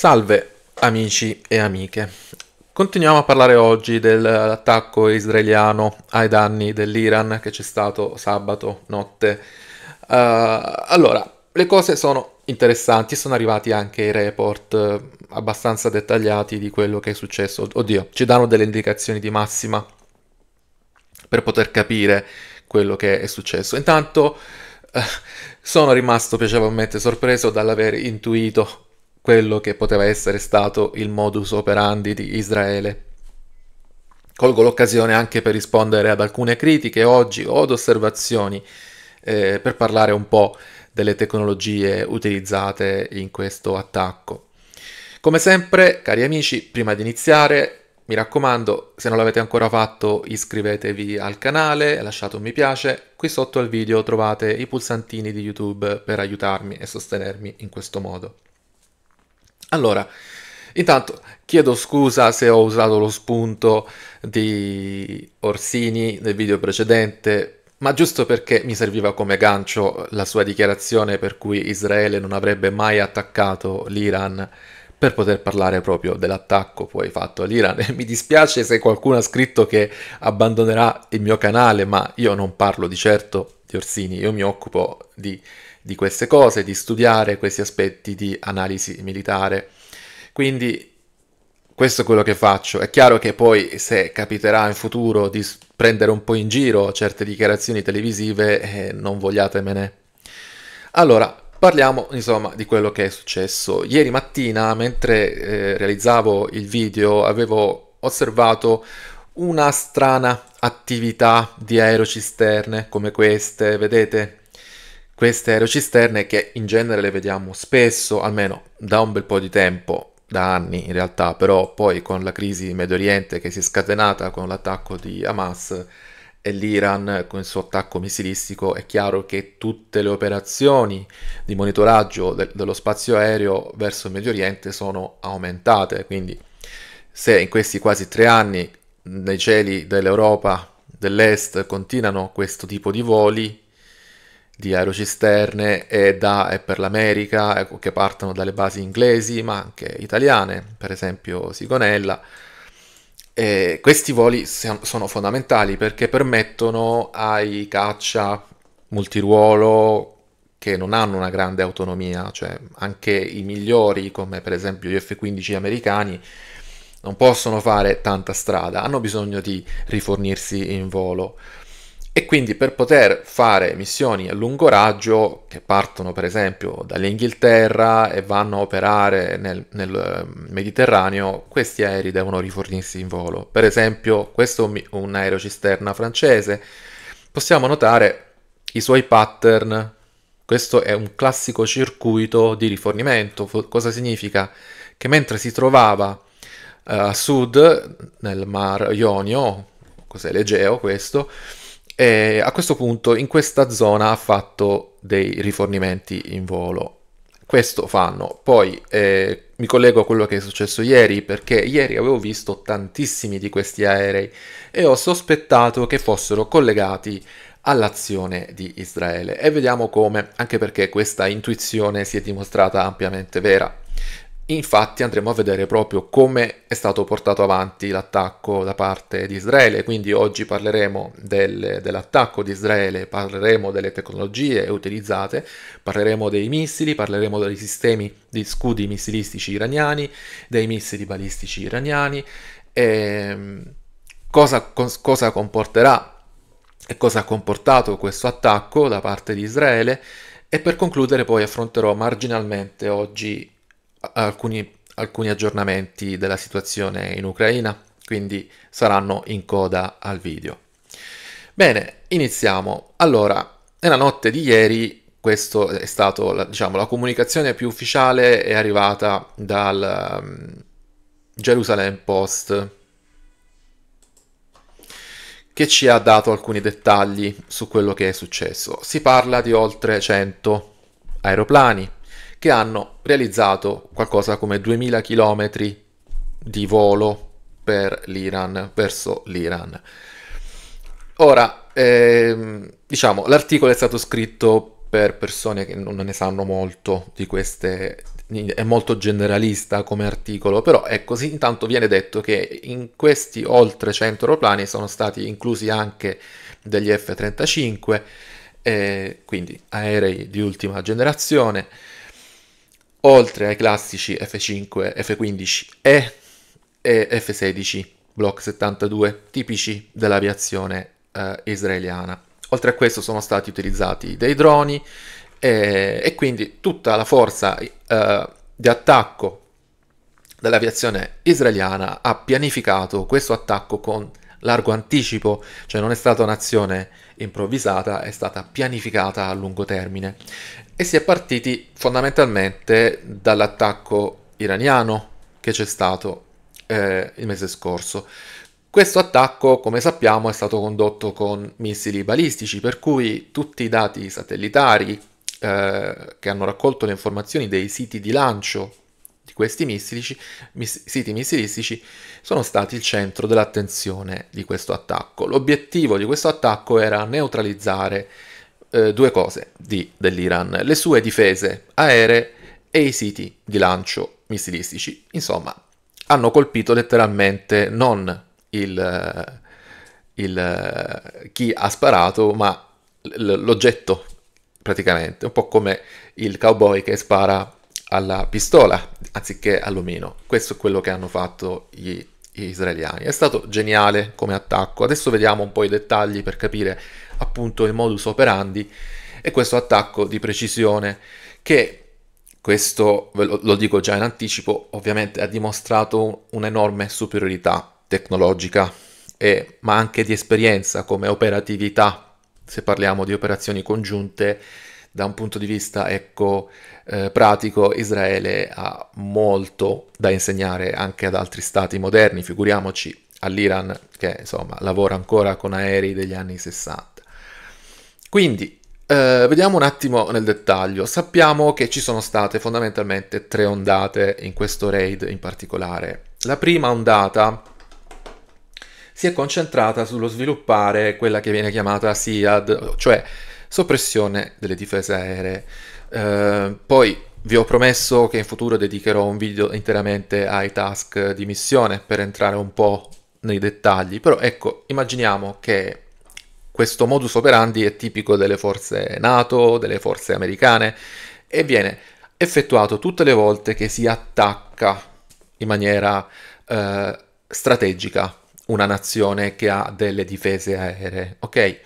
Salve amici e amiche. Continuiamo a parlare oggi dell'attacco israeliano ai danni dell'Iran che c'è stato sabato notte. Uh, allora, le cose sono interessanti, sono arrivati anche i report eh, abbastanza dettagliati di quello che è successo. Oddio, ci danno delle indicazioni di massima per poter capire quello che è successo. Intanto eh, sono rimasto piacevolmente sorpreso dall'aver intuito quello che poteva essere stato il modus operandi di Israele. Colgo l'occasione anche per rispondere ad alcune critiche oggi o ad osservazioni eh, per parlare un po' delle tecnologie utilizzate in questo attacco. Come sempre, cari amici, prima di iniziare, mi raccomando, se non l'avete ancora fatto, iscrivetevi al canale, lasciate un mi piace. Qui sotto al video trovate i pulsantini di YouTube per aiutarmi e sostenermi in questo modo. Allora, intanto chiedo scusa se ho usato lo spunto di Orsini nel video precedente, ma giusto perché mi serviva come gancio la sua dichiarazione per cui Israele non avrebbe mai attaccato l'Iran per poter parlare proprio dell'attacco poi fatto all'Iran. E Mi dispiace se qualcuno ha scritto che abbandonerà il mio canale, ma io non parlo di certo di Orsini, io mi occupo di di queste cose, di studiare questi aspetti di analisi militare. Quindi questo è quello che faccio. È chiaro che poi se capiterà in futuro di prendere un po' in giro certe dichiarazioni televisive, eh, non vogliatemene. Allora, parliamo insomma di quello che è successo. Ieri mattina, mentre eh, realizzavo il video, avevo osservato una strana attività di aerocisterne come queste, vedete? Queste aerocisterne che in genere le vediamo spesso, almeno da un bel po' di tempo, da anni in realtà, però poi con la crisi in Medio Oriente che si è scatenata con l'attacco di Hamas e l'Iran con il suo attacco missilistico, è chiaro che tutte le operazioni di monitoraggio de- dello spazio aereo verso il Medio Oriente sono aumentate, quindi se in questi quasi tre anni nei cieli dell'Europa dell'Est continuano questo tipo di voli, di aerocisterne e da e per l'America ecco, che partono dalle basi inglesi ma anche italiane, per esempio Sigonella. E questi voli sono fondamentali perché permettono ai caccia multiruolo che non hanno una grande autonomia, cioè anche i migliori come per esempio gli F-15 americani non possono fare tanta strada, hanno bisogno di rifornirsi in volo. E quindi per poter fare missioni a lungo raggio, che partono per esempio dall'Inghilterra e vanno a operare nel, nel ehm, Mediterraneo, questi aerei devono rifornirsi in volo. Per esempio questo è un, un aereo cisterna francese, possiamo notare i suoi pattern. Questo è un classico circuito di rifornimento. Cosa significa? Che mentre si trovava eh, a sud, nel mar Ionio, cos'è l'Egeo questo, e eh, a questo punto in questa zona ha fatto dei rifornimenti in volo. Questo fanno. Poi eh, mi collego a quello che è successo ieri perché ieri avevo visto tantissimi di questi aerei e ho sospettato che fossero collegati all'azione di Israele e vediamo come, anche perché questa intuizione si è dimostrata ampiamente vera. Infatti andremo a vedere proprio come è stato portato avanti l'attacco da parte di Israele, quindi oggi parleremo del, dell'attacco di Israele, parleremo delle tecnologie utilizzate, parleremo dei missili, parleremo dei sistemi di scudi missilistici iraniani, dei missili balistici iraniani, ehm, cosa, cosa comporterà e cosa ha comportato questo attacco da parte di Israele e per concludere poi affronterò marginalmente oggi alcuni, alcuni aggiornamenti della situazione in Ucraina, quindi saranno in coda al video. Bene, iniziamo. Allora, nella notte di ieri, questa è stata diciamo, la comunicazione più ufficiale, è arrivata dal um, mm, Jerusalem Post, che ci ha dato alcuni dettagli su quello che è successo. Si parla di oltre 100 aeroplani, che hanno realizzato qualcosa come 2000 km di volo per l'Iran, verso l'Iran. Ora, ehm, diciamo, l'articolo è stato scritto per persone che non ne sanno molto di queste, è molto generalista come articolo, però ecco, sì, intanto viene detto che in questi oltre 100 aeroplani sono stati inclusi anche degli F-35, eh, quindi aerei di ultima generazione, oltre ai classici F5, F15 e, e F16 Block 72 tipici dell'aviazione eh, israeliana. Oltre a questo sono stati utilizzati dei droni e, e quindi tutta la forza eh, di attacco dell'aviazione israeliana ha pianificato questo attacco con largo anticipo, cioè non è stata un'azione improvvisata, è stata pianificata a lungo termine e si è partiti fondamentalmente dall'attacco iraniano che c'è stato eh, il mese scorso. Questo attacco, come sappiamo, è stato condotto con missili balistici, per cui tutti i dati satellitari eh, che hanno raccolto le informazioni dei siti di lancio di questi missilici, miss- siti missilistici sono stati il centro dell'attenzione di questo attacco. L'obiettivo di questo attacco era neutralizzare eh, due cose di, dell'Iran, le sue difese aeree e i siti di lancio missilistici. Insomma, hanno colpito letteralmente non il, eh, il, eh, chi ha sparato, ma l'oggetto praticamente, un po' come il cowboy che spara alla pistola anziché all'omino. Questo è quello che hanno fatto gli israeliani. È stato geniale come attacco. Adesso vediamo un po' i dettagli per capire appunto il modus operandi e questo attacco di precisione che questo ve lo, lo dico già in anticipo ovviamente ha dimostrato un'enorme superiorità tecnologica e, ma anche di esperienza come operatività se parliamo di operazioni congiunte da un punto di vista ecco, eh, pratico Israele ha molto da insegnare anche ad altri stati moderni, figuriamoci all'Iran che insomma lavora ancora con aerei degli anni 60. Quindi, eh, vediamo un attimo nel dettaglio. Sappiamo che ci sono state fondamentalmente tre ondate in questo raid in particolare. La prima ondata si è concentrata sullo sviluppare quella che viene chiamata SIAD, cioè soppressione delle difese aeree. Eh, poi vi ho promesso che in futuro dedicherò un video interamente ai task di missione per entrare un po' nei dettagli, però ecco, immaginiamo che questo modus operandi è tipico delle forze NATO, delle forze americane e viene effettuato tutte le volte che si attacca in maniera eh, strategica una nazione che ha delle difese aeree, ok?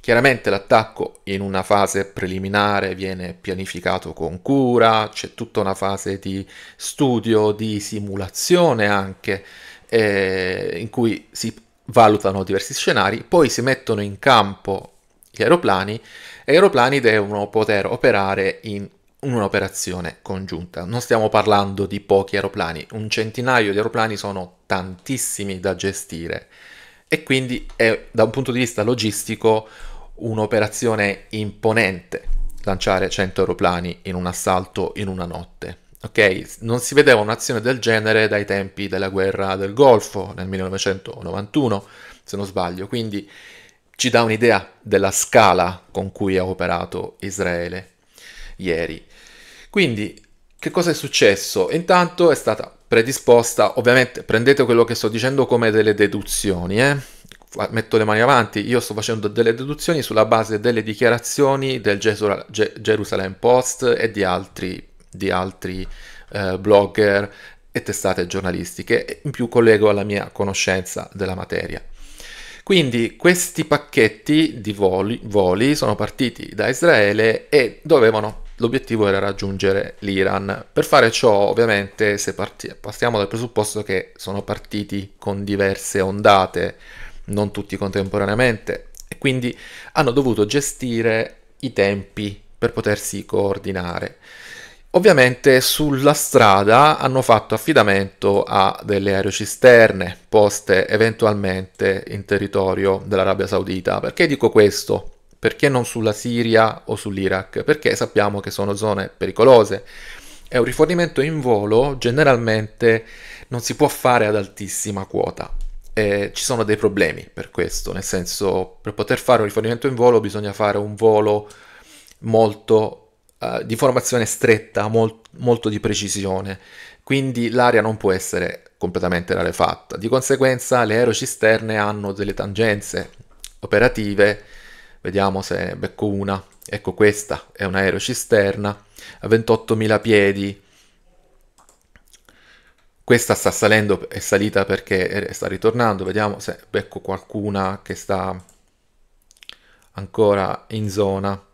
Chiaramente l'attacco in una fase preliminare viene pianificato con cura, c'è tutta una fase di studio, di simulazione anche, eh, in cui si valutano diversi scenari, poi si mettono in campo gli aeroplani e gli aeroplani devono poter operare in un'operazione congiunta. Non stiamo parlando di pochi aeroplani, un centinaio di aeroplani sono tantissimi da gestire e quindi è da un punto di vista logistico un'operazione imponente lanciare 100 aeroplani in un assalto in una notte ok? Non si vedeva un'azione del genere dai tempi della guerra del Golfo nel 1991, se non sbaglio, quindi ci dà un'idea della scala con cui ha operato Israele ieri. Quindi, che cosa è successo? Intanto è stata predisposta, ovviamente prendete quello che sto dicendo come delle deduzioni, eh? metto le mani avanti, io sto facendo delle deduzioni sulla base delle dichiarazioni del Jerusalem Post e di altri di altri eh, blogger e testate giornalistiche, in più collego alla mia conoscenza della materia. Quindi questi pacchetti di voli, voli sono partiti da Israele e dovevano l'obiettivo era raggiungere l'Iran. Per fare ciò, ovviamente, se parti- partiamo dal presupposto che sono partiti con diverse ondate, non tutti contemporaneamente, e quindi hanno dovuto gestire i tempi per potersi coordinare. Ovviamente sulla strada hanno fatto affidamento a delle aerocisterne poste eventualmente in territorio dell'Arabia Saudita. Perché dico questo? Perché non sulla Siria o sull'Iraq? Perché sappiamo che sono zone pericolose e un rifornimento in volo generalmente non si può fare ad altissima quota. Eh, ci sono dei problemi per questo, nel senso per poter fare un rifornimento in volo bisogna fare un volo molto eh, di formazione stretta, molt, molto di precisione, quindi l'aria non può essere completamente rarefatta. Di conseguenza le aerocisterne hanno delle tangenze operative, vediamo se becco una, ecco questa è un'aerocisterna a 28.000 piedi, questa sta salendo, è salita perché sta ritornando, vediamo se becco qualcuna che sta ancora in zona.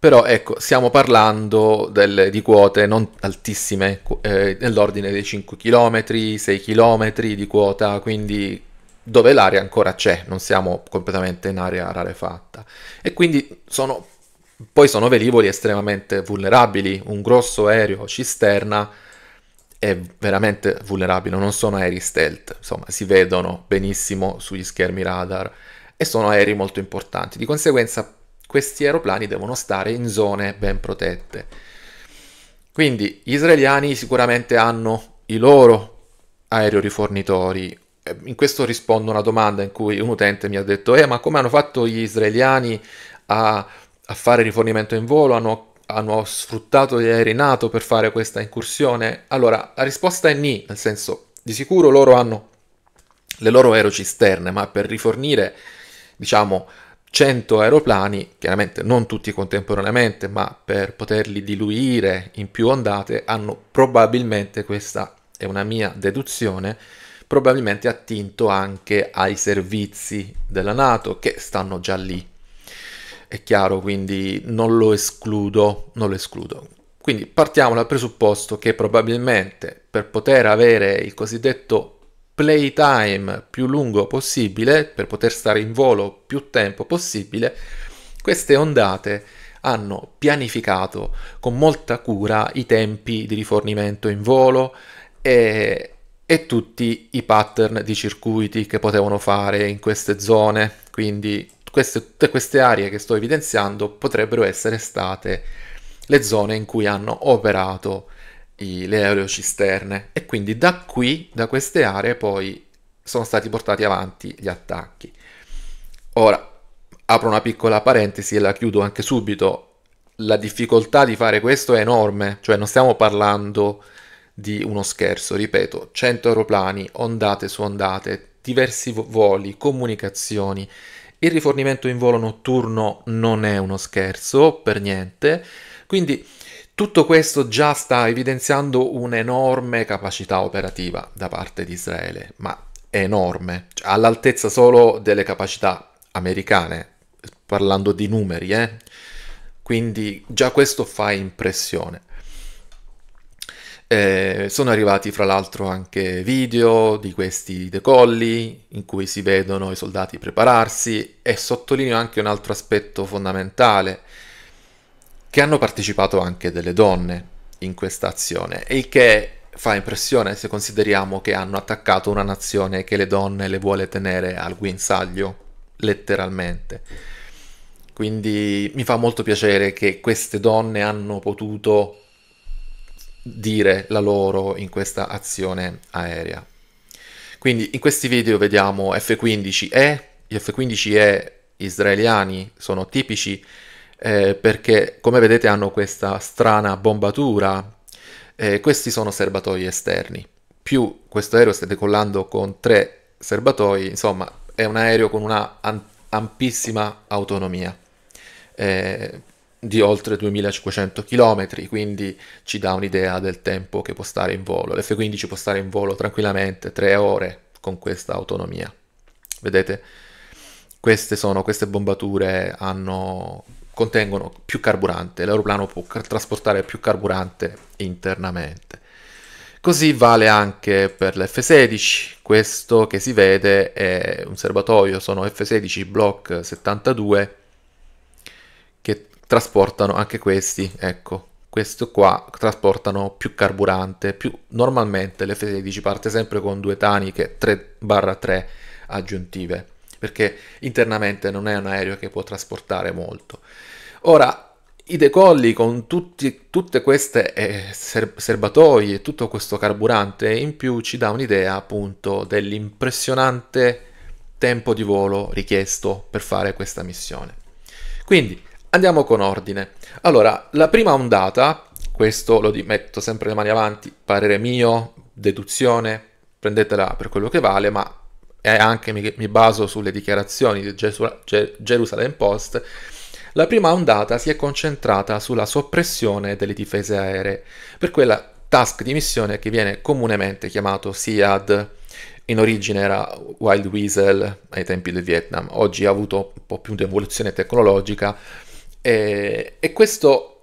Però ecco, stiamo parlando del, di quote non altissime, eh, nell'ordine dei 5 km, 6 km di quota, quindi dove l'aria ancora c'è, non siamo completamente in aria rarefatta. E quindi sono, poi sono velivoli estremamente vulnerabili, un grosso aereo cisterna è veramente vulnerabile, non sono aerei stealth, insomma si vedono benissimo sugli schermi radar e sono aerei molto importanti, di conseguenza questi aeroplani devono stare in zone ben protette. Quindi gli israeliani sicuramente hanno i loro aerorifornitori. Eh, in questo rispondo a una domanda in cui un utente mi ha detto: Eh, ma come hanno fatto gli israeliani a, a fare rifornimento in volo? Hanno, hanno sfruttato gli aerei NATO per fare questa incursione? Allora, la risposta è ni, nel senso, di sicuro loro hanno le loro aerocisterne, ma per rifornire, diciamo, 100 aeroplani, chiaramente non tutti contemporaneamente, ma per poterli diluire in più ondate, hanno probabilmente, questa è una mia deduzione, probabilmente attinto anche ai servizi della Nato che stanno già lì. È chiaro, quindi non lo escludo, non lo escludo. Quindi partiamo dal presupposto che probabilmente per poter avere il cosiddetto playtime più lungo possibile, per poter stare in volo più tempo possibile, queste ondate hanno pianificato con molta cura i tempi di rifornimento in volo e, e tutti i pattern di circuiti che potevano fare in queste zone. Quindi queste, tutte queste aree che sto evidenziando potrebbero essere state le zone in cui hanno operato i, le aerocisterne e quindi da qui, da queste aree, poi sono stati portati avanti gli attacchi. Ora, apro una piccola parentesi e la chiudo anche subito. La difficoltà di fare questo è enorme, cioè non stiamo parlando di uno scherzo, ripeto, 100 aeroplani, ondate su ondate, diversi voli, comunicazioni. Il rifornimento in volo notturno non è uno scherzo per niente, quindi tutto questo già sta evidenziando un'enorme capacità operativa da parte di Israele, ma enorme, cioè, all'altezza solo delle capacità americane, parlando di numeri, eh? quindi già questo fa impressione. Eh, sono arrivati fra l'altro anche video di questi decolli in cui si vedono i soldati prepararsi e sottolineo anche un altro aspetto fondamentale che hanno partecipato anche delle donne in questa azione, il che fa impressione se consideriamo che hanno attaccato una nazione che le donne le vuole tenere al guinzaglio, letteralmente. Quindi mi fa molto piacere che queste donne hanno potuto dire la loro in questa azione aerea. Quindi in questi video vediamo F-15E, gli F-15E israeliani sono tipici eh, perché come vedete hanno questa strana bombatura. Eh, questi sono serbatoi esterni, più questo aereo sta decollando con tre serbatoi, insomma è un aereo con una ampissima autonomia eh, di oltre 2500 km, quindi ci dà un'idea del tempo che può stare in volo. L'F-15 può stare in volo tranquillamente 3 ore con questa autonomia. Vedete? Queste sono, queste bombature hanno contengono più carburante, l'aeroplano può car- trasportare più carburante internamente. Così vale anche per l'F-16, questo che si vede è un serbatoio, sono F-16 Block 72 che trasportano anche questi, ecco, questo qua trasportano più carburante, più normalmente l'F-16 parte sempre con due taniche 3-3 aggiuntive, perché internamente non è un aereo che può trasportare molto. Ora, i decolli con tutti, tutte queste eh, ser- serbatoie e tutto questo carburante in più ci dà un'idea appunto dell'impressionante tempo di volo richiesto per fare questa missione. Quindi andiamo con ordine. Allora, la prima ondata, questo lo metto sempre le mani avanti, parere mio, deduzione, prendetela per quello che vale, ma anche mi, mi baso sulle dichiarazioni di Gerus- Ger- Jerusalem Post la prima ondata si è concentrata sulla soppressione delle difese aeree, per quella task di missione che viene comunemente chiamato SEAD. In origine era Wild Weasel ai tempi del Vietnam, oggi ha avuto un po' più di evoluzione tecnologica e, e questo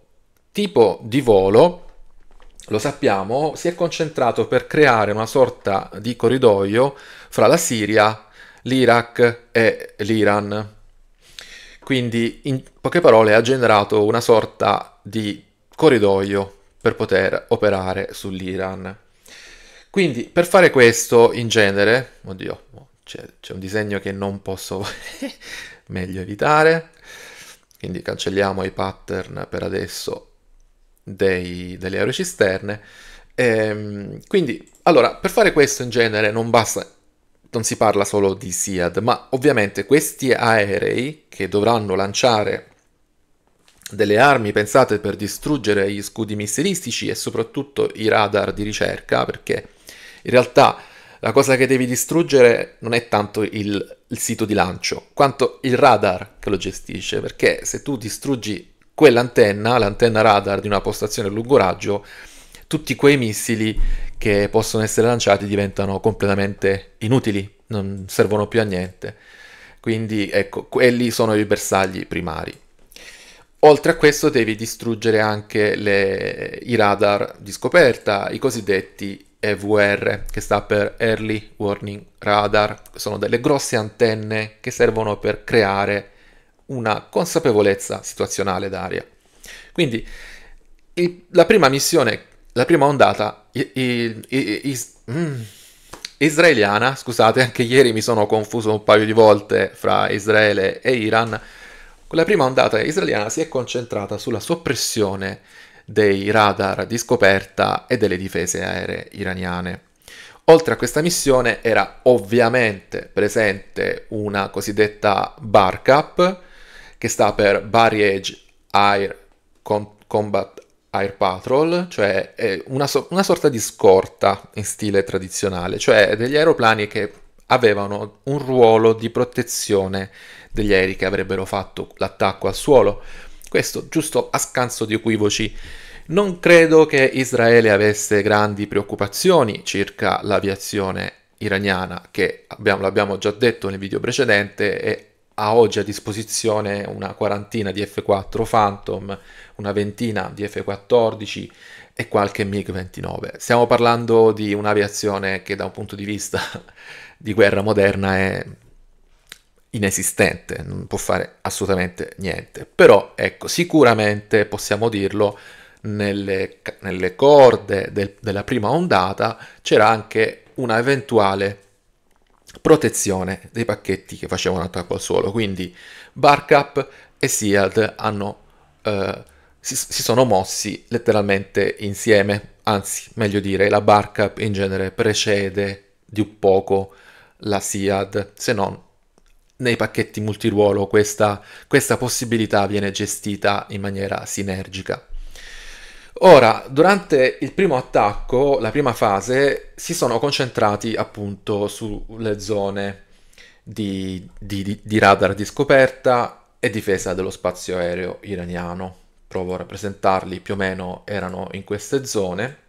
tipo di volo, lo sappiamo, si è concentrato per creare una sorta di corridoio fra la Siria, l'Iraq e l'Iran quindi, in poche parole, ha generato una sorta di corridoio per poter operare sull'Iran. Quindi, per fare questo, in genere, oddio, c'è, c'è un disegno che non posso meglio evitare, quindi cancelliamo i pattern per adesso dei, delle aerocisterne. Ehm, quindi, allora, per fare questo in genere non basta non si parla solo di SIAD, ma ovviamente questi aerei che dovranno lanciare delle armi pensate per distruggere gli scudi missilistici e soprattutto i radar di ricerca, perché in realtà la cosa che devi distruggere non è tanto il, il sito di lancio, quanto il radar che lo gestisce, perché se tu distruggi quell'antenna, l'antenna radar di una postazione a lungo raggio, tutti quei missili che possono essere lanciati diventano completamente inutili, non servono più a niente. Quindi ecco, quelli sono i bersagli primari. Oltre a questo devi distruggere anche le, i radar di scoperta, i cosiddetti EVR, che sta per Early Warning Radar. Sono delle grosse antenne che servono per creare una consapevolezza situazionale d'aria. Quindi il, la prima missione la prima ondata i, i, i, mm, israeliana, scusate, anche ieri mi sono confuso un paio di volte fra Israele e Iran, la prima ondata israeliana si è concentrata sulla soppressione dei radar di scoperta e delle difese aeree iraniane. Oltre a questa missione era ovviamente presente una cosiddetta BARCAP, che sta per Barriage Air Combat Air Patrol, cioè una, so- una sorta di scorta in stile tradizionale, cioè degli aeroplani che avevano un ruolo di protezione degli aerei che avrebbero fatto l'attacco al suolo. Questo giusto a scanso di equivoci. Non credo che Israele avesse grandi preoccupazioni circa l'aviazione iraniana, che abbiamo, l'abbiamo già detto nel video precedente, e ha oggi a disposizione una quarantina di F4 Phantom, una ventina di F-14 e qualche MiG-29. Stiamo parlando di un'aviazione che da un punto di vista di guerra moderna è inesistente, non può fare assolutamente niente. Però ecco, sicuramente possiamo dirlo, nelle, nelle corde del, della prima ondata c'era anche una eventuale protezione dei pacchetti che facevano attacco al suolo. Quindi Barcap e SEAD hanno... Eh, si, si sono mossi letteralmente insieme, anzi meglio dire la barca in genere precede di un poco la SIAD, se non nei pacchetti multiruolo questa, questa possibilità viene gestita in maniera sinergica. Ora, durante il primo attacco, la prima fase, si sono concentrati appunto sulle zone di, di, di radar di scoperta e difesa dello spazio aereo iraniano provo a rappresentarli più o meno, erano in queste zone.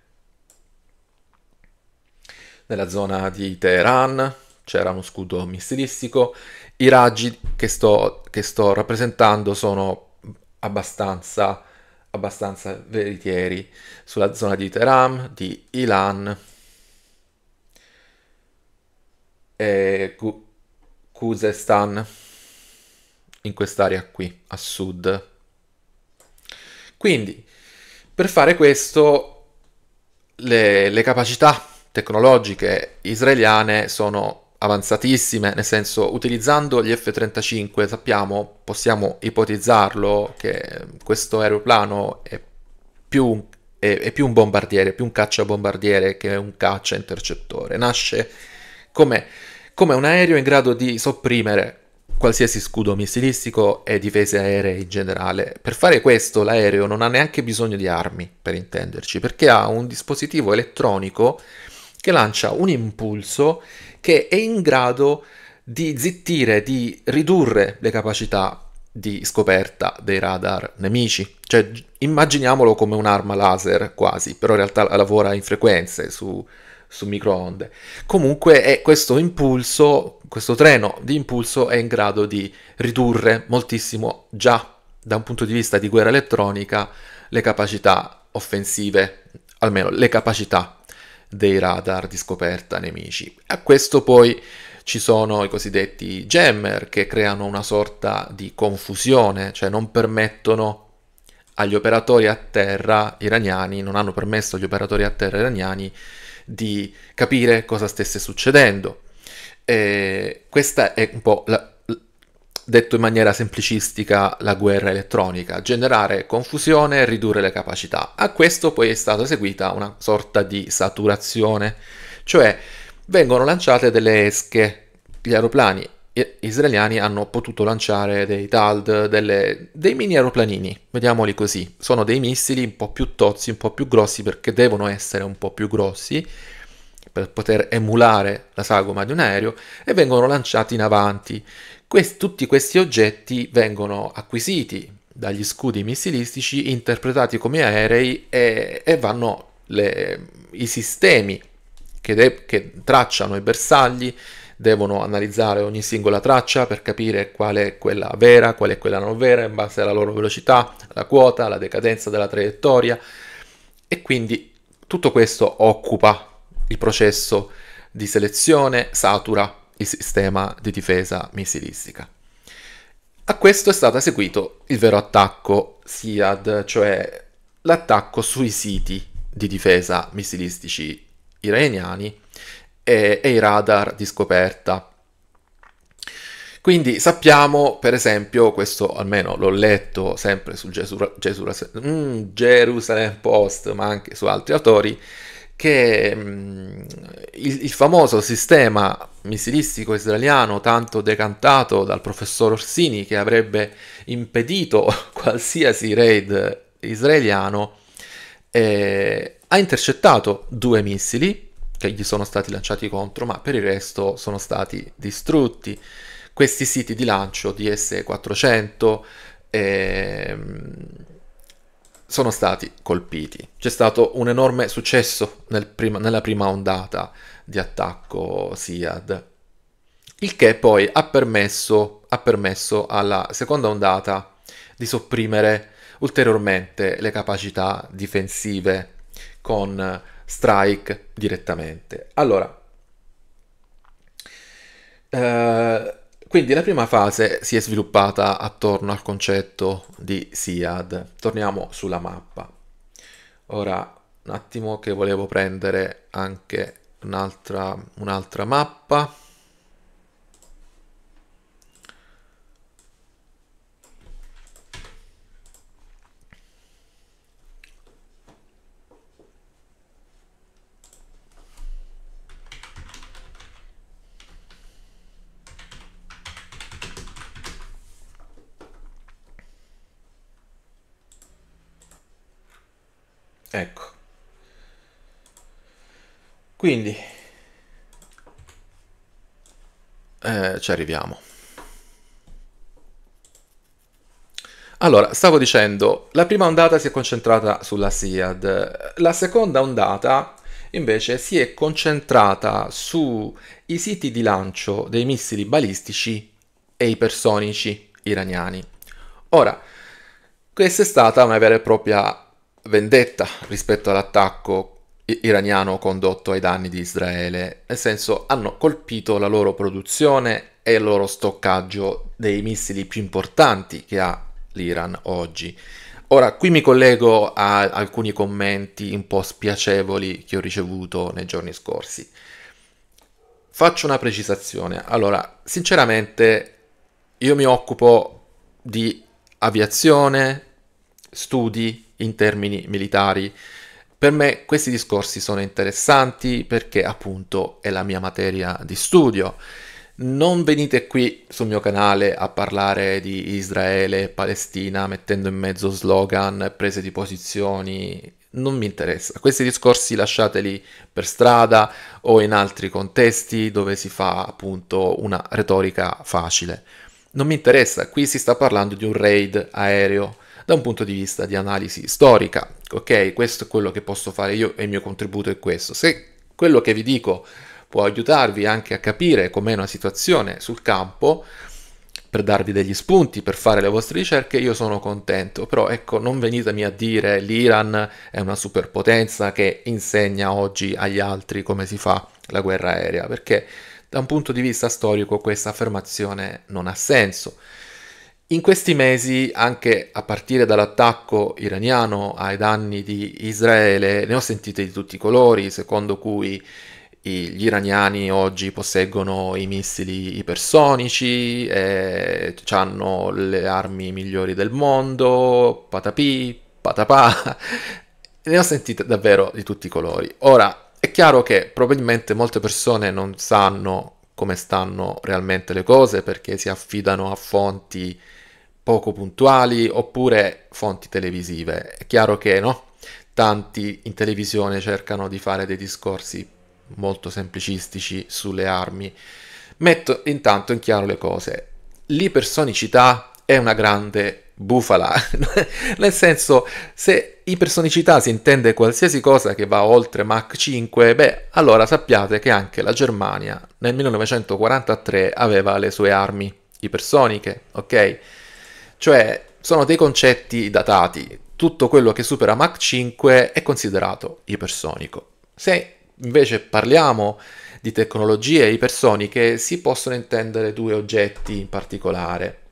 Nella zona di Teheran c'era uno scudo missilistico, i raggi che sto, che sto rappresentando sono abbastanza, abbastanza veritieri sulla zona di Teheran, di Ilan e Kuzestan in quest'area qui, a sud quindi, per fare questo, le, le capacità tecnologiche israeliane sono avanzatissime, nel senso utilizzando gli F-35 sappiamo, possiamo ipotizzarlo che questo aeroplano è più, è, è più un bombardiere, più un cacciabombardiere che un caccia intercettore, nasce come, come un aereo in grado di sopprimere qualsiasi scudo missilistico e difese aeree in generale. Per fare questo l'aereo non ha neanche bisogno di armi, per intenderci, perché ha un dispositivo elettronico che lancia un impulso che è in grado di zittire, di ridurre le capacità di scoperta dei radar nemici. Cioè, immaginiamolo come un'arma laser quasi, però in realtà lavora in frequenze su su microonde. Comunque è eh, questo impulso, questo treno di impulso è in grado di ridurre moltissimo già da un punto di vista di guerra elettronica le capacità offensive, almeno le capacità dei radar di scoperta nemici. A questo poi ci sono i cosiddetti jammer che creano una sorta di confusione, cioè non permettono agli operatori a terra iraniani, non hanno permesso agli operatori a terra iraniani di capire cosa stesse succedendo. E questa è un po' la, detto in maniera semplicistica, la guerra elettronica, generare confusione e ridurre le capacità. A questo poi è stata eseguita una sorta di saturazione, cioè vengono lanciate delle esche, gli aeroplani israeliani hanno potuto lanciare dei TALD, delle, dei mini aeroplanini, vediamoli così. Sono dei missili un po' più tozzi, un po' più grossi perché devono essere un po' più grossi per poter emulare la sagoma di un aereo e vengono lanciati in avanti. Questi, tutti questi oggetti vengono acquisiti dagli scudi missilistici, interpretati come aerei e, e vanno le, i sistemi che, de, che tracciano i bersagli devono analizzare ogni singola traccia per capire qual è quella vera, qual è quella non vera, in base alla loro velocità, alla quota, alla decadenza della traiettoria e quindi tutto questo occupa il processo di selezione, satura il sistema di difesa missilistica. A questo è stato seguito il vero attacco SIAD, cioè l'attacco sui siti di difesa missilistici iraniani e, e i radar di scoperta. Quindi sappiamo, per esempio, questo almeno l'ho letto sempre su Gesura, Gesura, mm, Jerusalem Post, ma anche su altri autori, che mm, il, il, famoso sistema missilistico israeliano, tanto decantato dal professor Orsini, che avrebbe impedito qualsiasi raid israeliano, eh, ha intercettato due missili che gli sono stati lanciati contro, ma per il resto sono stati distrutti. Questi siti di lancio di s 400 ehm, sono stati colpiti. C'è stato un enorme successo nel prima, nella prima ondata di attacco SIAD, il che poi ha permesso, ha permesso alla seconda ondata di sopprimere ulteriormente le capacità difensive con strike direttamente. Allora, eh, quindi la prima fase si è sviluppata attorno al concetto di SIAD. Torniamo sulla mappa. Ora, un attimo che volevo prendere anche un'altra, un'altra mappa. ecco quindi eh, ci arriviamo Allora, stavo dicendo, la prima ondata si è concentrata sulla SIAD, la seconda ondata invece si è concentrata sui siti di lancio dei missili balistici e ipersonici iraniani. Ora, questa è stata una vera e propria vendetta rispetto all'attacco iraniano condotto ai danni di Israele, nel senso hanno colpito la loro produzione e il loro stoccaggio dei missili più importanti che ha l'Iran oggi. Ora, qui mi collego a alcuni commenti un po' spiacevoli che ho ricevuto nei giorni scorsi. Faccio una precisazione. Allora, sinceramente, io mi occupo di aviazione, studi, in termini militari. Per me questi discorsi sono interessanti perché appunto è la mia materia di studio. Non venite qui sul mio canale a parlare di Israele e Palestina mettendo in mezzo slogan, prese di posizioni, non mi interessa. Questi discorsi lasciateli per strada o in altri contesti dove si fa appunto una retorica facile. Non mi interessa, qui si sta parlando di un raid aereo da un punto di vista di analisi storica. Ok, questo è quello che posso fare io e il mio contributo è questo. Se quello che vi dico può aiutarvi anche a capire com'è una situazione sul campo, per darvi degli spunti, per fare le vostre ricerche, io sono contento. Però ecco, non venitemi a dire l'Iran è una superpotenza che insegna oggi agli altri come si fa la guerra aerea, perché da un punto di vista storico questa affermazione non ha senso. In questi mesi, anche a partire dall'attacco iraniano ai danni di Israele, ne ho sentite di tutti i colori, secondo cui gli iraniani oggi posseggono i missili ipersonici, eh, hanno le armi migliori del mondo, patapì, patapà, ne ho sentite davvero di tutti i colori. Ora, è chiaro che probabilmente molte persone non sanno come stanno realmente le cose perché si affidano a fonti poco puntuali oppure fonti televisive. È chiaro che no? tanti in televisione cercano di fare dei discorsi molto semplicistici sulle armi. Metto intanto in chiaro le cose. L'ipersonicità è una grande bufala, nel senso se ipersonicità si intende qualsiasi cosa che va oltre Mach 5, beh allora sappiate che anche la Germania nel 1943 aveva le sue armi ipersoniche, ok? Cioè, sono dei concetti datati. Tutto quello che supera Mach 5 è considerato ipersonico. Se invece parliamo di tecnologie ipersoniche, si possono intendere due oggetti in particolare.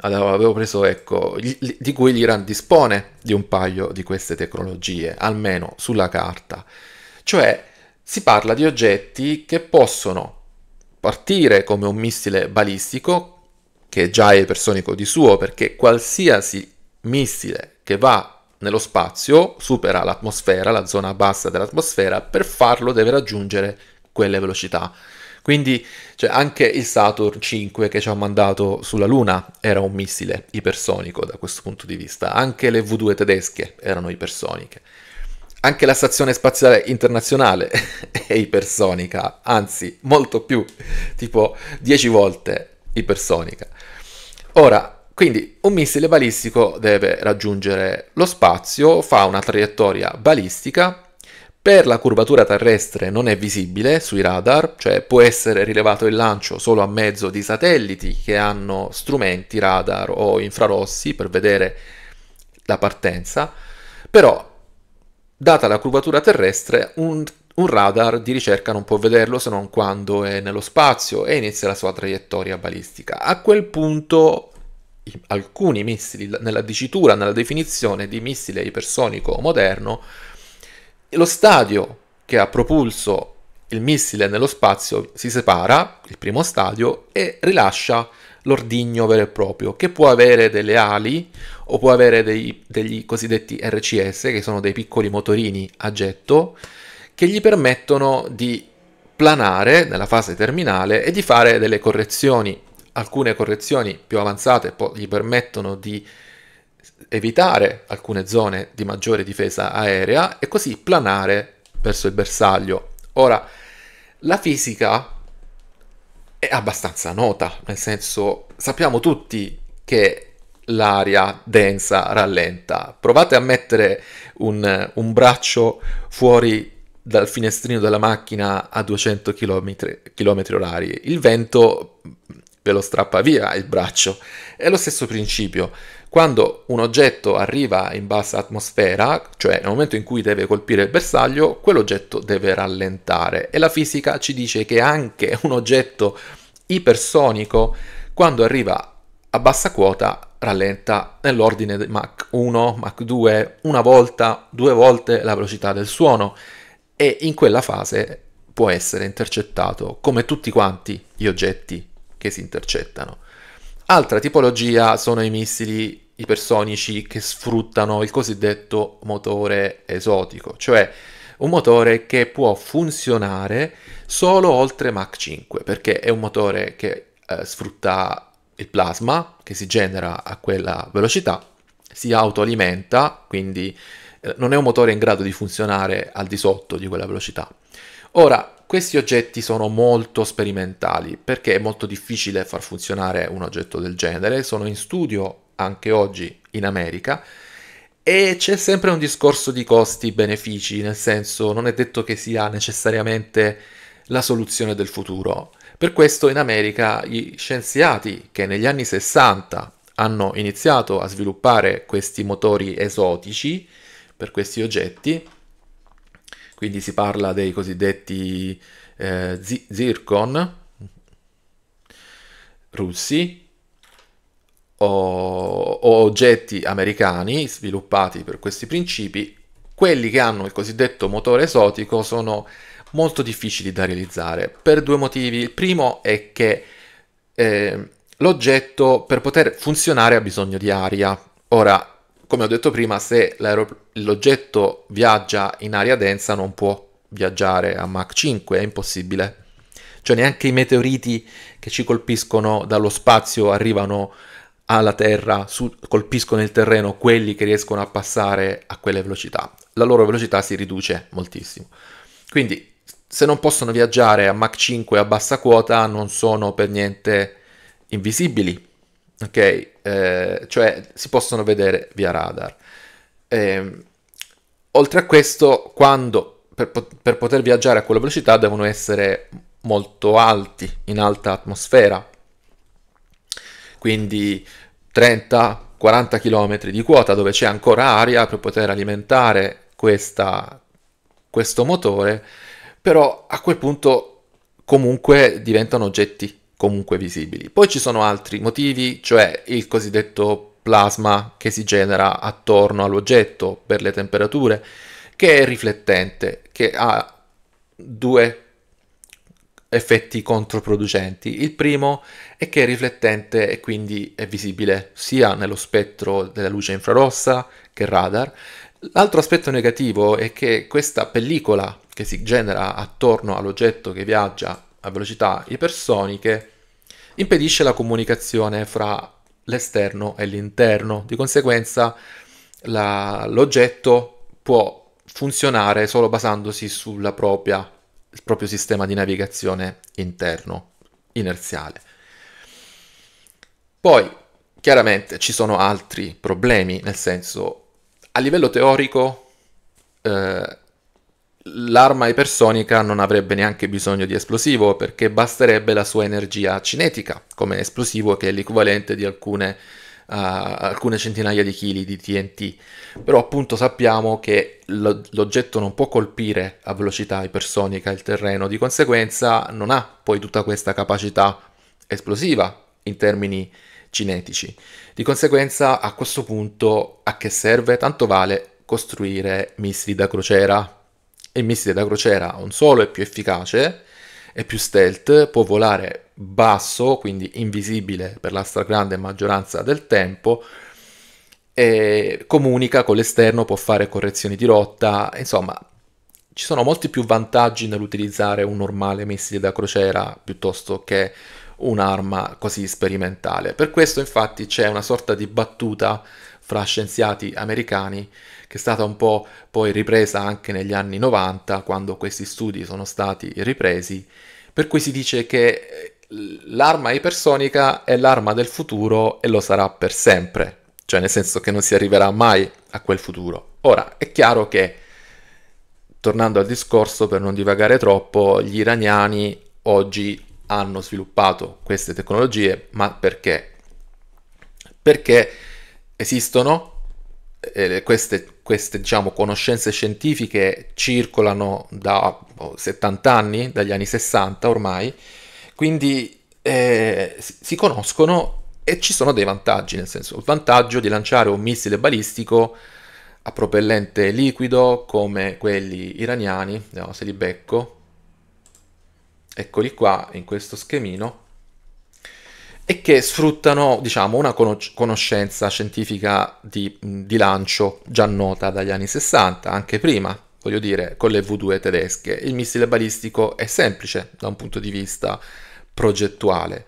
Allora, avevo preso, ecco, gli, di cui l'Iran dispone di un paio di queste tecnologie, almeno sulla carta. Cioè, si parla di oggetti che possono partire come un missile balistico che già è ipersonico di suo, perché qualsiasi missile che va nello spazio supera l'atmosfera, la zona bassa dell'atmosfera, per farlo deve raggiungere quelle velocità. Quindi cioè, anche il Saturn 5 che ci ha mandato sulla Luna era un missile ipersonico da questo punto di vista, anche le V2 tedesche erano ipersoniche. Anche la stazione spaziale internazionale è ipersonica, anzi molto più, tipo 10 volte ipersonica. Ora, quindi un missile balistico deve raggiungere lo spazio, fa una traiettoria balistica, per la curvatura terrestre non è visibile sui radar, cioè può essere rilevato il lancio solo a mezzo di satelliti che hanno strumenti radar o infrarossi per vedere la partenza, però data la curvatura terrestre un un radar di ricerca non può vederlo se non quando è nello spazio e inizia la sua traiettoria balistica. A quel punto alcuni missili, nella dicitura, nella definizione di missile ipersonico moderno, lo stadio che ha propulso il missile nello spazio si separa, il primo stadio, e rilascia l'ordigno vero e proprio, che può avere delle ali o può avere dei, degli cosiddetti RCS, che sono dei piccoli motorini a getto, che gli permettono di planare nella fase terminale e di fare delle correzioni. Alcune correzioni più avanzate gli permettono di evitare alcune zone di maggiore difesa aerea e così planare verso il bersaglio. Ora, la fisica è abbastanza nota, nel senso sappiamo tutti che l'aria densa rallenta. Provate a mettere un, un braccio fuori dal finestrino della macchina a 200 km, km orari. Il vento ve lo strappa via il braccio. È lo stesso principio. Quando un oggetto arriva in bassa atmosfera, cioè nel momento in cui deve colpire il bersaglio, quell'oggetto deve rallentare. E la fisica ci dice che anche un oggetto ipersonico, quando arriva a bassa quota, rallenta nell'ordine di Mach 1, Mach 2, una volta, due volte la velocità del suono e in quella fase può essere intercettato come tutti quanti gli oggetti che si intercettano. Altra tipologia sono i missili ipersonici che sfruttano il cosiddetto motore esotico, cioè un motore che può funzionare solo oltre Mach 5, perché è un motore che eh, sfrutta il plasma che si genera a quella velocità, si autoalimenta, quindi eh, non è un motore in grado di funzionare al di sotto di quella velocità. Ora, questi oggetti sono molto sperimentali perché è molto difficile far funzionare un oggetto del genere, sono in studio anche oggi in America e c'è sempre un discorso di costi-benefici, nel senso non è detto che sia necessariamente la soluzione del futuro. Per questo in America gli scienziati che negli anni 60 hanno iniziato a sviluppare questi motori esotici, per questi oggetti. Quindi si parla dei cosiddetti eh, zircon russi o, o oggetti americani sviluppati per questi principi. Quelli che hanno il cosiddetto motore esotico sono molto difficili da realizzare per due motivi. Il primo è che eh, l'oggetto per poter funzionare ha bisogno di aria. Ora, come ho detto prima, se l'oggetto viaggia in aria densa non può viaggiare a Mach 5, è impossibile. Cioè neanche i meteoriti che ci colpiscono dallo spazio arrivano alla Terra, su, colpiscono il terreno quelli che riescono a passare a quelle velocità. La loro velocità si riduce moltissimo. Quindi se non possono viaggiare a Mach 5 a bassa quota non sono per niente invisibili, ok? Eh, cioè si possono vedere via radar. Eh, oltre a questo, quando per, per, poter viaggiare a quella velocità devono essere molto alti, in alta atmosfera, quindi 30-40 km di quota dove c'è ancora aria per poter alimentare questa, questo motore, però a quel punto comunque diventano oggetti comunque visibili. Poi ci sono altri motivi, cioè il cosiddetto plasma che si genera attorno all'oggetto per le temperature, che è riflettente, che ha due effetti controproducenti. Il primo è che è riflettente e quindi è visibile sia nello spettro della luce infrarossa che radar. L'altro aspetto negativo è che questa pellicola che si genera attorno all'oggetto che viaggia a velocità ipersoniche impedisce la comunicazione fra l'esterno e l'interno, di conseguenza la, l'oggetto può funzionare solo basandosi sul proprio sistema di navigazione interno, inerziale. Poi, chiaramente, ci sono altri problemi, nel senso, a livello teorico, eh, l'arma ipersonica non avrebbe neanche bisogno di esplosivo perché basterebbe la sua energia cinetica come esplosivo che è l'equivalente di alcune, uh, alcune centinaia di chili di TNT. Però appunto sappiamo che lo, l'oggetto non può colpire a velocità ipersonica il terreno, di conseguenza non ha poi tutta questa capacità esplosiva in termini cinetici. Di conseguenza a questo punto a che serve? Tanto vale costruire missili da crociera e misti da crociera ha un solo è più efficace, è più stealth, può volare basso, quindi invisibile per la stragrande maggioranza del tempo, e comunica con l'esterno, può fare correzioni di rotta, insomma ci sono molti più vantaggi nell'utilizzare un normale missile da crociera piuttosto che un'arma così sperimentale. Per questo infatti c'è una sorta di battuta fra scienziati americani che è stata un po' poi ripresa anche negli anni 90, quando questi studi sono stati ripresi, per cui si dice che eh, l'arma ipersonica è l'arma del futuro e lo sarà per sempre, cioè nel senso che non si arriverà mai a quel futuro. Ora, è chiaro che, tornando al discorso, per non divagare troppo, gli iraniani oggi hanno sviluppato queste tecnologie, ma perché? Perché esistono eh, queste queste diciamo, conoscenze scientifiche circolano da 70 boh, anni, dagli anni 60 ormai, quindi eh, si conoscono e ci sono dei vantaggi, nel senso il vantaggio di lanciare un missile balistico a propellente liquido come quelli iraniani, vediamo se li becco, eccoli qua in questo schemino, e che sfruttano diciamo, una conoscenza scientifica di, di lancio già nota dagli anni 60, anche prima, voglio dire, con le V2 tedesche. Il missile balistico è semplice da un punto di vista progettuale.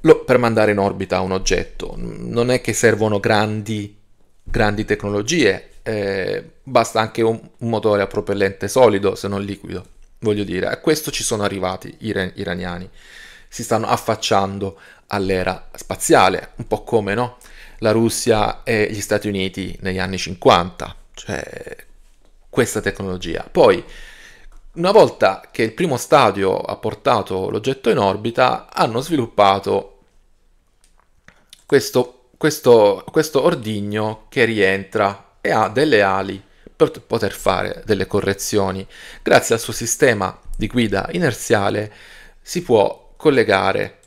Lo, per mandare in orbita un oggetto non è che servono grandi, grandi tecnologie, eh, basta anche un, un, motore a propellente solido se non liquido. Voglio dire, a questo ci sono arrivati i iraniani si stanno affacciando all'era spaziale, un po' come no? la Russia e gli Stati Uniti negli anni 50, cioè questa tecnologia. Poi, una volta che il primo stadio ha portato l'oggetto in orbita, hanno sviluppato questo, questo, questo ordigno che rientra e ha delle ali per poter fare delle correzioni. Grazie al suo sistema di guida inerziale si può collegare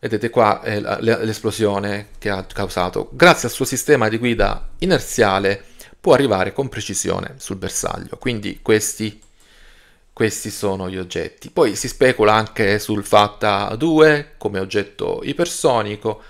Vedete qua è eh, l'esplosione che ha causato. Grazie al suo sistema di guida inerziale può arrivare con precisione sul bersaglio. Quindi questi, questi sono gli oggetti. Poi si specula anche sul Fatta 2 come oggetto ipersonico.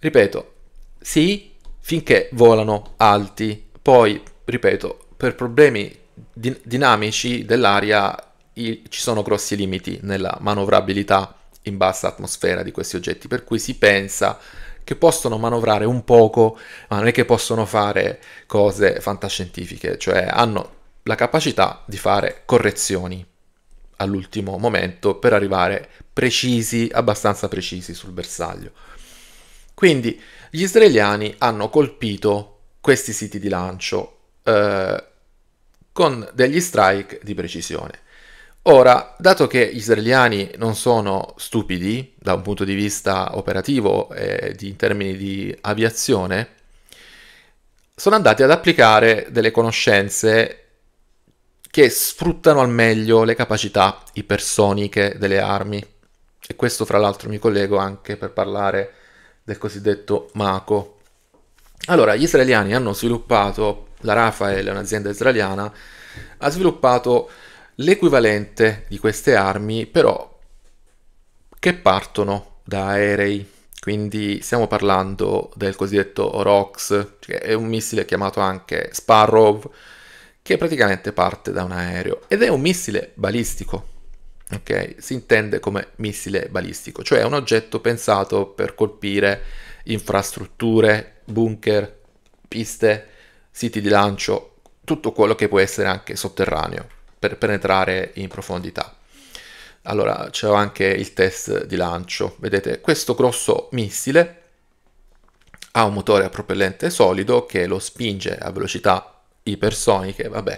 Ripeto, sì, finché volano alti. Poi, ripeto, per problemi din dinamici dell'aria ci sono grossi limiti nella manovrabilità in bassa atmosfera di questi oggetti, per cui si pensa che possono manovrare un poco, ma non è che possono fare cose fantascientifiche, cioè hanno la capacità di fare correzioni all'ultimo momento per arrivare precisi, abbastanza precisi sul bersaglio. Quindi gli israeliani hanno colpito questi siti di lancio eh, con degli strike di precisione. Ora, dato che gli israeliani non sono stupidi da un punto di vista operativo e eh, in termini di aviazione, sono andati ad applicare delle conoscenze che sfruttano al meglio le capacità ipersoniche delle armi. E questo fra l'altro mi collego anche per parlare del cosiddetto MACO. Allora, gli israeliani hanno sviluppato, la Rafael, un'azienda israeliana, ha sviluppato L'equivalente di queste armi però che partono da aerei, quindi stiamo parlando del cosiddetto Orox, che cioè è un missile chiamato anche Sparrow, che praticamente parte da un aereo ed è un missile balistico. Ok, si intende come missile balistico, cioè un oggetto pensato per colpire infrastrutture, bunker, piste, siti di lancio, tutto quello che può essere anche sotterraneo per penetrare in profondità. Allora c'è anche il test di lancio, vedete questo grosso missile ha un motore a propellente solido che lo spinge a velocità ipersoniche, vabbè.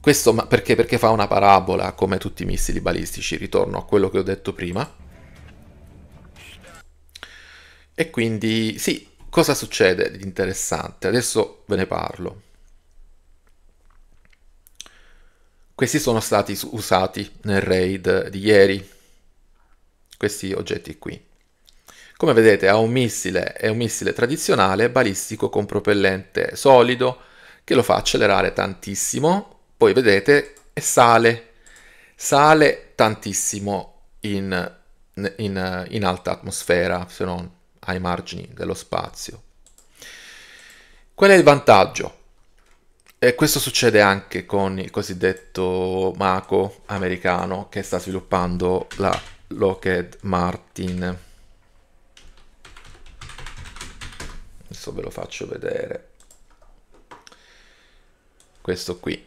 Questo perché? Perché fa una parabola come tutti i missili balistici, ritorno a quello che ho detto prima. E quindi sì, cosa succede di interessante? Adesso ve ne parlo. Questi sono stati usati nel raid di ieri, questi oggetti qui. Come vedete ha un missile, è un missile tradizionale balistico con propellente solido che lo fa accelerare tantissimo, poi vedete e sale, sale tantissimo in, in, in alta atmosfera, se non ai margini dello spazio. Qual è il vantaggio? E questo succede anche con il cosiddetto Mako americano che sta sviluppando la Lockheed Martin. Adesso ve lo faccio vedere. Questo qui.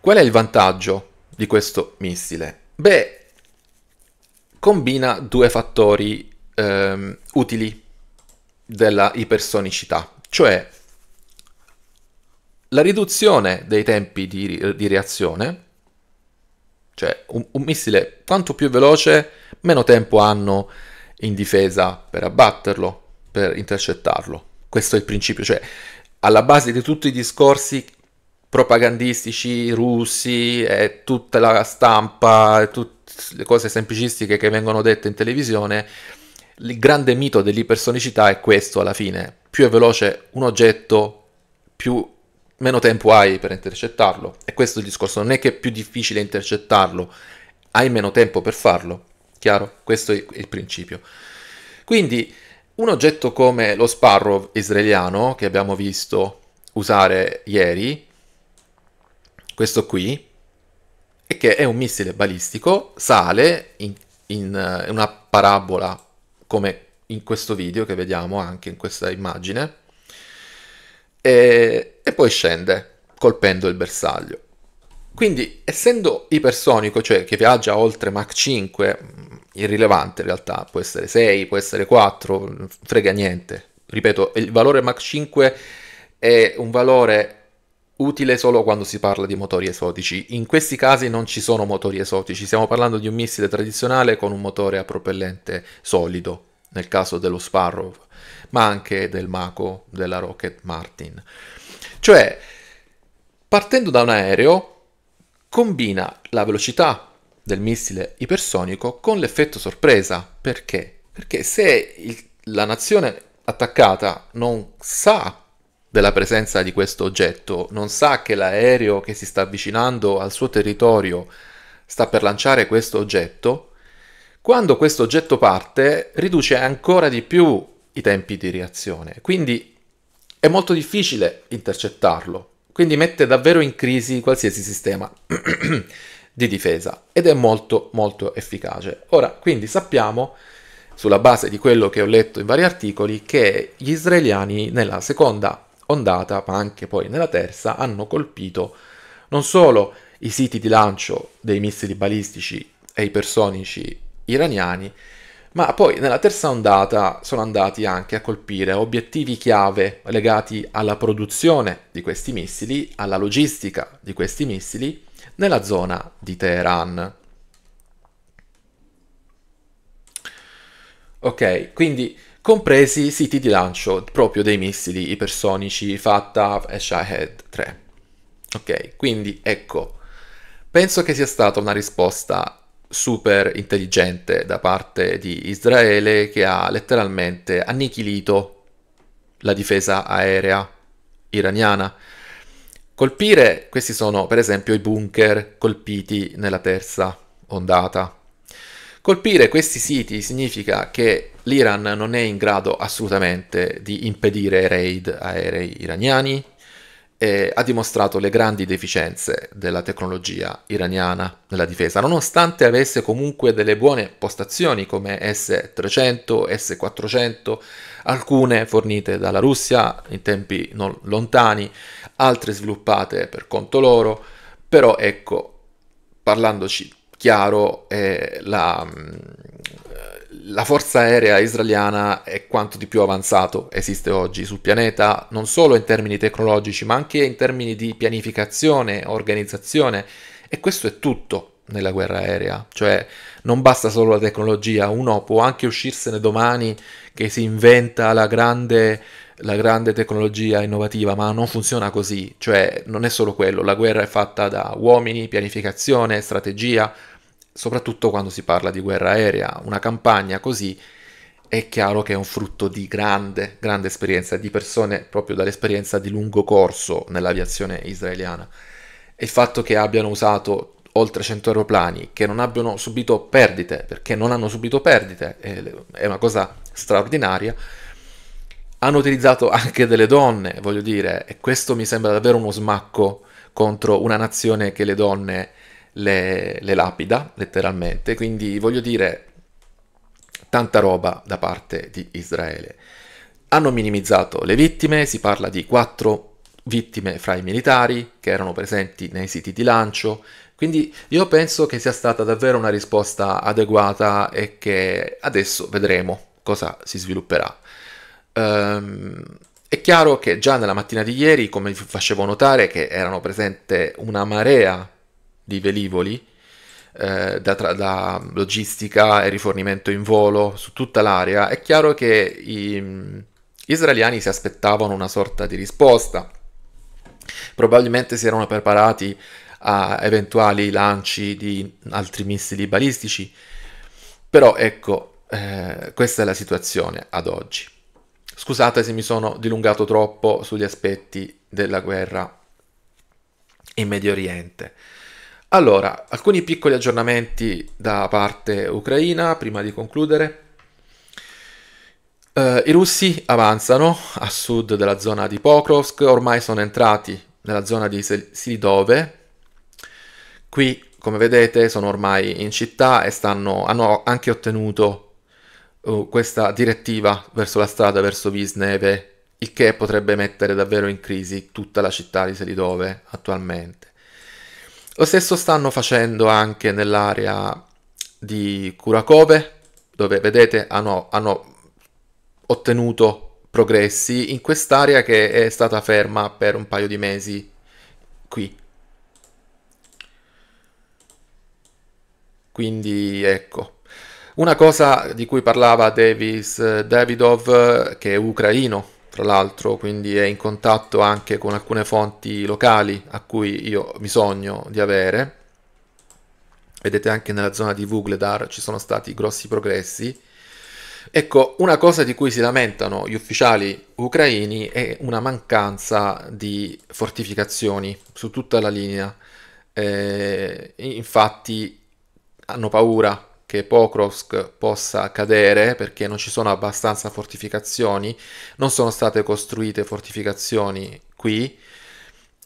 Qual è il vantaggio di questo missile? Beh, combina due fattori ehm, utili della ipersonicità, cioè la riduzione dei tempi di, di reazione, cioè un, un, missile quanto più veloce, meno tempo hanno in difesa per abbatterlo, per intercettarlo. Questo è il principio, cioè alla base di tutti i discorsi propagandistici russi e tutta la stampa tutte le cose semplicistiche che vengono dette in televisione, il grande mito dell'ipersonicità è questo alla fine. Più è veloce un oggetto, più meno tempo hai per intercettarlo. E questo è il discorso, non è che è più difficile intercettarlo, hai meno tempo per farlo. Chiaro? Questo è il principio. Quindi un oggetto come lo Sparrow israeliano che abbiamo visto usare ieri, questo qui, è che è un missile balistico, sale in, in eh, una parabola come in questo video che vediamo anche in questa immagine, e, e poi scende colpendo il bersaglio. Quindi, essendo ipersonico, cioè che viaggia oltre Mach 5, mm, irrilevante in realtà, può essere 6, può essere 4, frega niente. Ripeto, il valore Mach 5 è un valore utile solo quando si parla di motori esotici. In questi casi non ci sono motori esotici, stiamo parlando di un missile tradizionale con un motore a propellente solido, nel caso dello Sparrow ma anche del Mako della Rocket Martin. Cioè, partendo da un aereo, combina la velocità del missile ipersonico con l'effetto sorpresa. Perché? Perché se il, la nazione attaccata non sa della presenza di questo oggetto, non sa che l'aereo che si sta avvicinando al suo territorio sta per lanciare questo oggetto, quando questo oggetto parte riduce ancora di più i tempi di reazione. Quindi è molto difficile intercettarlo, quindi mette davvero in crisi qualsiasi sistema di difesa ed è molto molto efficace. Ora, quindi sappiamo sulla base di quello che ho letto in vari articoli che gli israeliani nella seconda ondata, ma anche poi nella terza, hanno colpito non solo i siti di lancio dei missili balistici e ipersonici iraniani, ma poi nella terza ondata sono andati anche a colpire obiettivi chiave legati alla produzione di questi missili, alla logistica di questi missili, nella zona di Teheran. Ok, quindi compresi i siti di lancio proprio dei missili ipersonici Fatah e Shahed 3. Ok, quindi ecco, penso che sia stata una risposta super intelligente da parte di Israele che ha letteralmente annichilito la difesa aerea iraniana. Colpire, questi sono per esempio i bunker colpiti nella terza ondata. Colpire questi siti significa che l'Iran non è in grado assolutamente di impedire raid aerei iraniani, eh, ha dimostrato le grandi deficienze della tecnologia iraniana nella difesa, nonostante avesse comunque delle buone postazioni come S-300, S-400, alcune fornite dalla Russia in tempi non lontani, altre sviluppate per conto loro, però ecco, parlandoci chiaro eh, la, la, forza aerea israeliana è quanto di più avanzato esiste oggi sul pianeta, non solo in termini tecnologici, ma anche in termini di pianificazione, organizzazione. E questo è tutto nella guerra aerea, cioè non basta solo la tecnologia, uno può anche uscirsene domani che si inventa la grande, la grande tecnologia innovativa, ma non funziona così, cioè non è solo quello, la guerra è fatta da uomini, pianificazione, strategia, soprattutto quando si parla di guerra aerea. Una campagna così è chiaro che è un frutto di grande, grande esperienza, di persone proprio dall'esperienza di lungo corso nell'aviazione israeliana. il fatto che abbiano usato oltre 100 aeroplani, che non abbiano subito perdite, perché non hanno subito perdite, è una cosa straordinaria. Hanno utilizzato anche delle donne, voglio dire, e questo mi sembra davvero uno smacco contro una nazione che le donne le, le lapida, letteralmente. Quindi voglio dire, tanta roba da parte di Israele. Hanno minimizzato le vittime, si parla di quattro vittime fra i militari che erano presenti nei siti di lancio, quindi io penso che sia stata davvero una risposta adeguata e che adesso vedremo cosa si svilupperà. Ehm, è chiaro che già nella mattina di ieri, come vi facevo notare, che erano presente una marea di velivoli eh, da, tra- da, logistica e rifornimento in volo su tutta l'area, è chiaro che gli israeliani si aspettavano una sorta di risposta. Probabilmente si erano preparati a eventuali lanci di altri missili balistici, però ecco, eh, questa è la situazione ad oggi. Scusate se mi sono dilungato troppo sugli aspetti della guerra in Medio Oriente. Allora, alcuni piccoli aggiornamenti da parte ucraina prima di concludere. Uh, I russi avanzano a sud della zona di Pokrovsk, ormai sono entrati nella zona di Silidove. Qui, come vedete, sono ormai in città e stanno, hanno anche ottenuto uh, questa direttiva verso la strada, verso Visneve, il che potrebbe mettere davvero in crisi tutta la città di Selidove attualmente. Lo stesso stanno facendo anche nell'area di Kurakove, dove vedete hanno, hanno ottenuto progressi in quest'area che è stata ferma per un paio di mesi qui. Quindi ecco, una cosa di cui parlava Davis eh, Davidov, eh, che è ucraino, tra l'altro, quindi è in contatto anche con alcune fonti locali a cui io mi sogno di avere. Vedete anche nella zona di Vugledar ci sono stati grossi progressi. Ecco, una cosa di cui si lamentano gli ufficiali ucraini è una mancanza di fortificazioni su tutta la linea. Eh, infatti hanno paura che Pokrovsk possa cadere perché non ci sono abbastanza fortificazioni, non sono state costruite fortificazioni qui.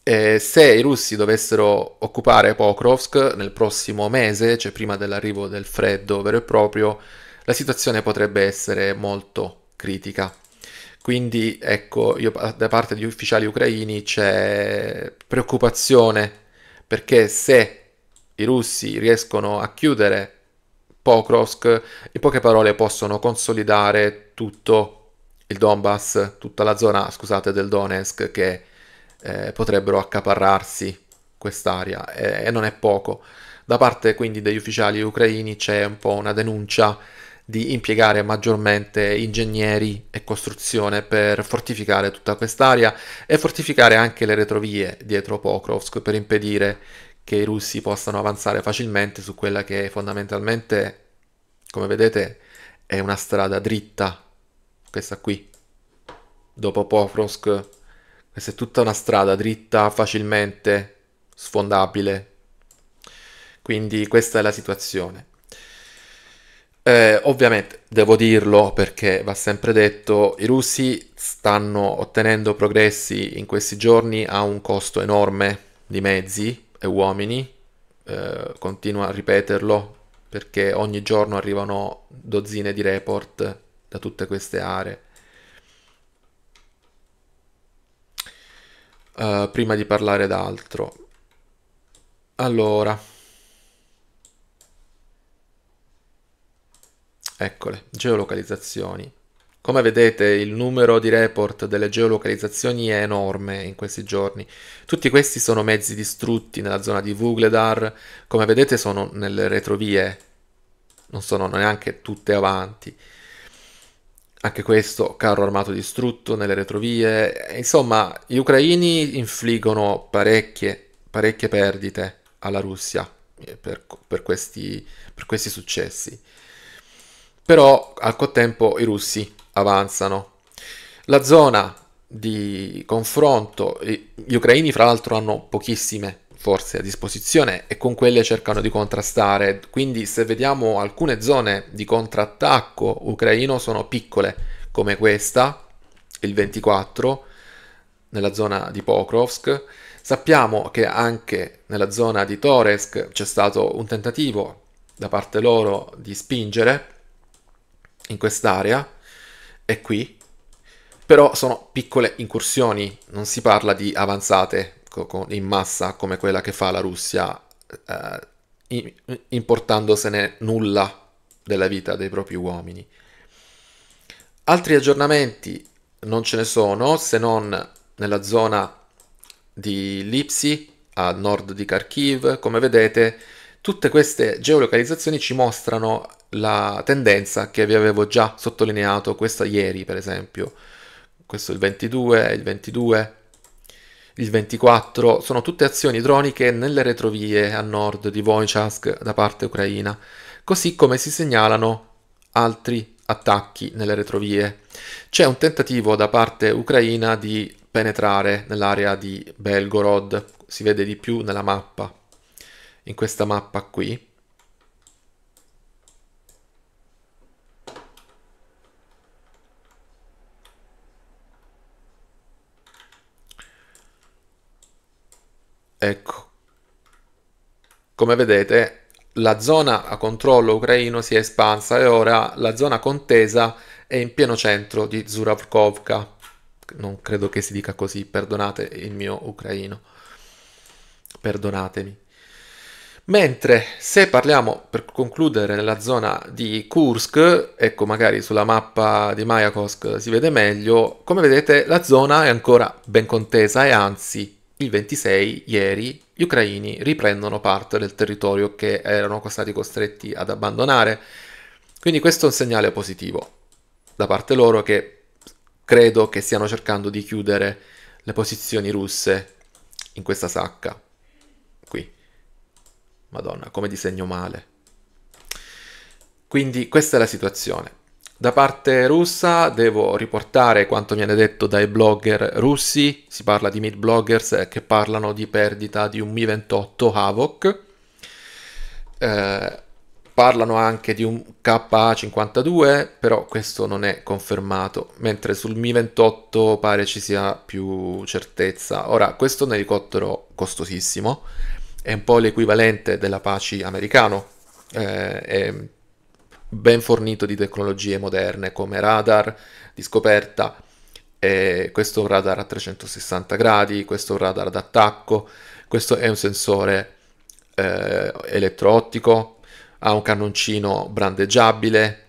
E se i russi dovessero occupare Pokrovsk nel prossimo mese, cioè prima dell'arrivo del freddo vero e proprio, la situazione potrebbe essere molto critica. Quindi ecco, io, da parte degli ufficiali ucraini c'è preoccupazione perché se i russi riescono a chiudere Pokrovsk in poche parole possono consolidare tutto il Donbass, tutta la zona, scusate, del Donetsk che eh, potrebbero accaparrarsi quest'area e, e non è poco. Da parte quindi degli ufficiali ucraini c'è un po' una denuncia di impiegare maggiormente ingegneri e costruzione per fortificare tutta quest'area e fortificare anche le retrovie dietro Pokrovsk per impedire che i russi possano avanzare facilmente su quella che fondamentalmente, come vedete, è una strada dritta, questa qui, dopo Pokrovsk, questa è tutta una strada dritta, facilmente sfondabile, quindi questa è la situazione. Eh, ovviamente devo dirlo perché va sempre detto, i russi stanno ottenendo progressi in questi giorni a un costo enorme di mezzi, e uomini, eh, continuo a ripeterlo perché ogni giorno arrivano dozzine di report da tutte queste aree. Uh, prima di parlare d'altro. Allora, eccole, geolocalizzazioni. Come vedete il numero di report delle geolocalizzazioni è enorme in questi giorni. Tutti questi sono mezzi distrutti nella zona di Vugledar, come vedete sono nelle retrovie, non sono neanche tutte avanti. Anche questo carro armato distrutto nelle retrovie. Insomma, gli ucraini infliggono parecchie, parecchie perdite alla Russia eh, per, per, questi, per questi successi. Però al contempo i russi avanzano. La zona di confronto, gli ucraini fra l'altro hanno pochissime forze a disposizione e con quelle cercano di contrastare, quindi se vediamo alcune zone di contrattacco ucraino sono piccole come questa, il 24, nella zona di Pokrovsk, sappiamo che anche nella zona di Toresk c'è stato un tentativo da parte loro di spingere in quest'area è qui, però sono piccole incursioni, non si parla di avanzate in massa come quella che fa la Russia, eh, importandosene nulla della vita dei propri uomini. Altri aggiornamenti non ce ne sono se non nella zona di Lipsi, a nord di Kharkiv. Come vedete, tutte queste geolocalizzazioni ci mostrano la tendenza che vi avevo già sottolineato questa ieri, per esempio. Questo è il 22, il 22, il 24, sono tutte azioni droniche nelle retrovie a nord di Vojchask da parte ucraina, così come si segnalano altri attacchi nelle retrovie. C'è un tentativo da parte ucraina di penetrare nell'area di Belgorod, si vede di più nella mappa, in questa mappa qui. Ecco. Come vedete, la zona a controllo ucraino si è espansa e ora la zona contesa è in pieno centro di Zuravkovka. Non credo che si dica così, perdonate il mio ucraino. Perdonatemi. Mentre se parliamo, per concludere, nella zona di Kursk, ecco magari sulla mappa di Mayakovsk si vede meglio, come vedete la zona è ancora ben contesa e anzi il 26, ieri, gli ucraini riprendono parte del territorio che erano stati costretti ad abbandonare. Quindi questo è un segnale positivo da parte loro che credo che stiano cercando di chiudere le posizioni russe in questa sacca. Qui. Madonna, come disegno male. Quindi questa è la situazione. Da parte russa devo riportare quanto viene detto dai blogger russi, si parla di mid bloggers eh, che parlano di perdita di un Mi-28 Havoc, eh, parlano anche di un KA-52, però questo non è confermato, mentre sul Mi-28 pare ci sia più certezza. Ora, questo è un elicottero costosissimo, è un po' l'equivalente dell'Apache americano, eh, è ben fornito di tecnologie moderne come radar di scoperta, eh, questo radar a 360 gradi, questo è un radar d'attacco, questo è un sensore eh, elettroottico, ha un cannoncino brandeggiabile,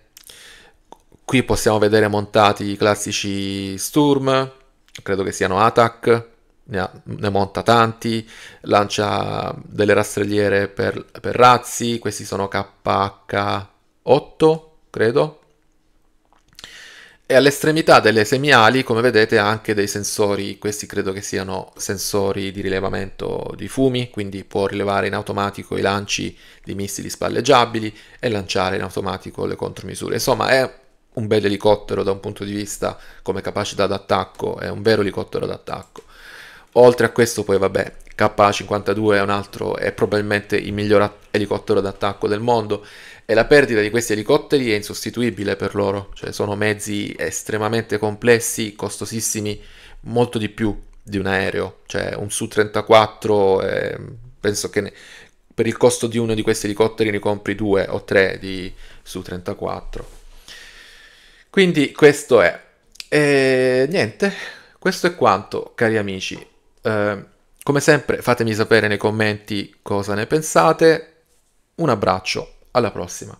qui possiamo vedere montati i classici Sturm, credo che siano Atac, ne, ha, ne monta tanti, lancia delle rastrelliere per, per razzi, questi sono KH 8, credo. E all'estremità delle semiali, come vedete, anche dei sensori, questi credo che siano sensori di rilevamento di fumi, quindi può rilevare in automatico i lanci di missili spalleggiabili e lanciare in automatico le contromisure. Insomma, è un bel elicottero da un punto di vista come capacità d'attacco, è un vero elicottero d'attacco. Oltre a questo poi vabbè, K-52 è un altro, è probabilmente il miglior elicottero d'attacco del mondo e la perdita di questi elicotteri è insostituibile per loro, cioè sono mezzi estremamente complessi, costosissimi, molto di più di un aereo, cioè un Su-34 eh, penso che ne... per il costo di uno di questi elicotteri ne compri due o tre di Su-34. Quindi questo è. E niente, questo è quanto cari amici. Eh, come sempre fatemi sapere nei commenti cosa ne pensate. Un abbraccio alla prossima.